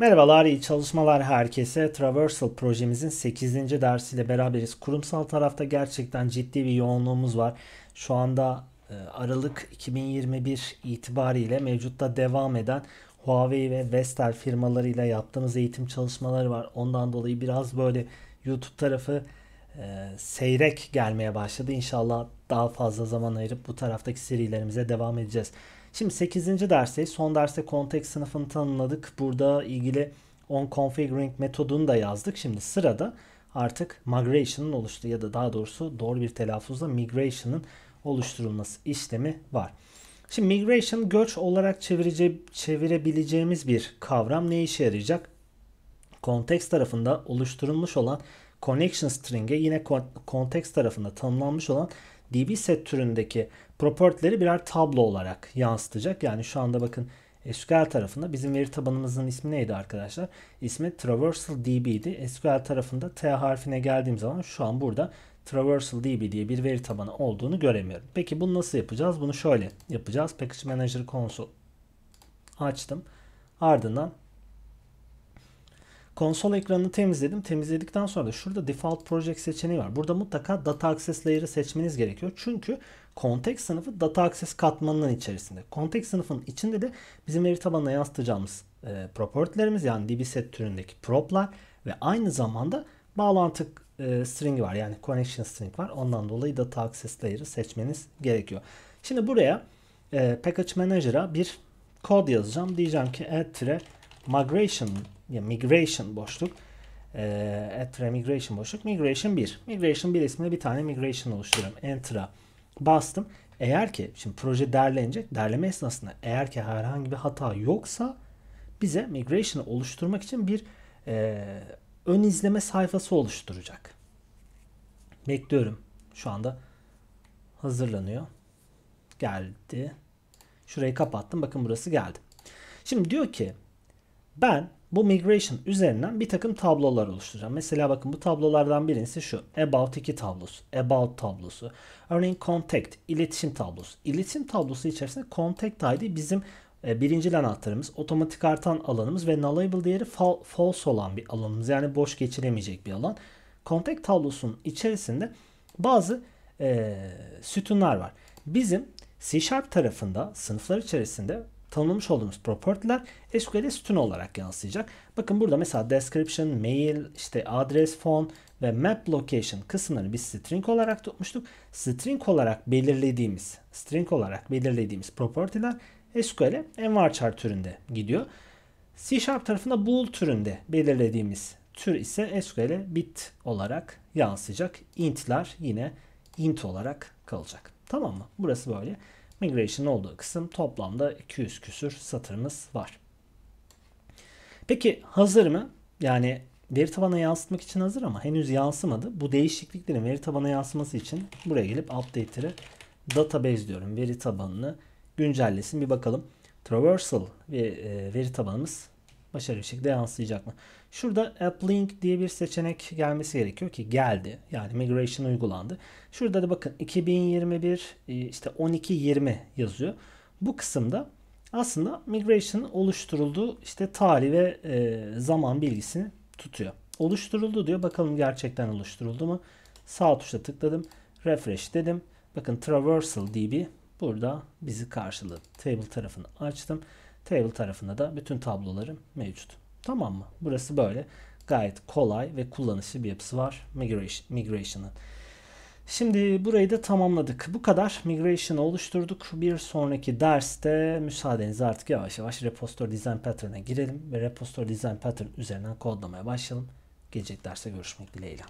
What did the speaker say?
Merhabalar, iyi çalışmalar herkese. Traversal projemizin 8. dersiyle beraberiz. Kurumsal tarafta gerçekten ciddi bir yoğunluğumuz var. Şu anda e, Aralık 2021 itibariyle mevcutta devam eden Huawei ve Vestel firmalarıyla yaptığımız eğitim çalışmaları var. Ondan dolayı biraz böyle YouTube tarafı e, seyrek gelmeye başladı. İnşallah daha fazla zaman ayırıp bu taraftaki serilerimize devam edeceğiz. Şimdi 8. dersteyiz. Son derste konteks sınıfını tanımladık. Burada ilgili on onConfiguring metodunu da yazdık. Şimdi sırada artık migration'ın oluştu ya da daha doğrusu doğru bir telaffuzla migration'ın oluşturulması işlemi var. Şimdi migration göç olarak çevirebileceğimiz bir kavram ne işe yarayacak? context tarafında oluşturulmuş olan connection string'e yine context tarafında tanımlanmış olan db set türündeki property'leri birer tablo olarak yansıtacak. Yani şu anda bakın SQL tarafında bizim veri tabanımızın ismi neydi arkadaşlar? İsmi Traversal DB'di. SQL tarafında T harfine geldiğim zaman şu an burada Traversal DB diye bir veri tabanı olduğunu göremiyorum. Peki bunu nasıl yapacağız? Bunu şöyle yapacağız. Package Manager konsol açtım. Ardından Konsol ekranını temizledim. Temizledikten sonra da şurada Default Project seçeneği var. Burada mutlaka Data Access Layer'ı seçmeniz gerekiyor. Çünkü Context sınıfı Data Access katmanının içerisinde. Context sınıfının içinde de bizim veri tabanına yansıtacağımız e, property'lerimiz yani dbSet türündeki prop'lar ve aynı zamanda bağlantı e, string'i var. Yani connection string var. Ondan dolayı Data Access Layer'ı seçmeniz gerekiyor. Şimdi buraya e, Package Manager'a bir kod yazacağım. Diyeceğim ki add migration ya migration boşluk e, entra migration boşluk migration 1. Migration 1 isminde bir tane migration oluşturuyorum. Enter'a bastım. Eğer ki şimdi proje derlenecek. Derleme esnasında eğer ki herhangi bir hata yoksa bize migration'ı oluşturmak için bir e, ön izleme sayfası oluşturacak. Bekliyorum. Şu anda hazırlanıyor. Geldi. Şurayı kapattım. Bakın burası geldi. Şimdi diyor ki ben bu migration üzerinden bir takım tablolar oluşturacağım. Mesela bakın bu tablolardan birincisi şu. About 2 tablosu, about tablosu. Örneğin contact, iletişim tablosu. İletişim tablosu içerisinde contact ID bizim e, birinci anahtarımız, otomatik artan alanımız ve nullable değeri false olan bir alanımız. Yani boş geçiremeyecek bir alan. Contact tablosunun içerisinde bazı e, sütunlar var. Bizim C Sharp tarafında sınıflar içerisinde tanımlamış olduğumuz property'ler SQL'e sütun olarak yansıyacak. Bakın burada mesela description, mail, işte adres, phone ve map location kısımlarını biz string olarak tutmuştuk. String olarak belirlediğimiz, string olarak belirlediğimiz property'ler SQL'e envarçar türünde gidiyor. C Sharp tarafında bool türünde belirlediğimiz tür ise SQL'e bit olarak yansıyacak. Int'ler yine int olarak kalacak. Tamam mı? Burası böyle migration olduğu kısım toplamda 200 küsür satırımız var. Peki hazır mı? Yani veri tabana yansıtmak için hazır ama henüz yansımadı. Bu değişikliklerin veri tabana yansıması için buraya gelip updater'ı database diyorum. Veri tabanını güncellesin bir bakalım. Traversal ve e, veri tabanımız başarılı bir şekilde yansıyacak mı? Şurada uplink diye bir seçenek gelmesi gerekiyor ki geldi. Yani migration uygulandı. Şurada da bakın 2021 e, işte 12:20 yazıyor. Bu kısımda aslında migration oluşturulduğu işte tarih ve e, zaman bilgisini tutuyor. Oluşturuldu diyor. Bakalım gerçekten oluşturuldu mu? Sağ tuşa tıkladım. Refresh dedim. Bakın traversal DB burada bizi karşıladı. Table tarafını açtım. Table tarafında da bütün tablolarım mevcut. Tamam mı? Burası böyle gayet kolay ve kullanışlı bir yapısı var Migration, Migration'ın. Şimdi burayı da tamamladık. Bu kadar migration'ı oluşturduk. Bir sonraki derste müsaadenizle artık yavaş yavaş repository design pattern'a girelim ve repository design pattern üzerinden kodlamaya başlayalım. Gelecek derste görüşmek dileğiyle.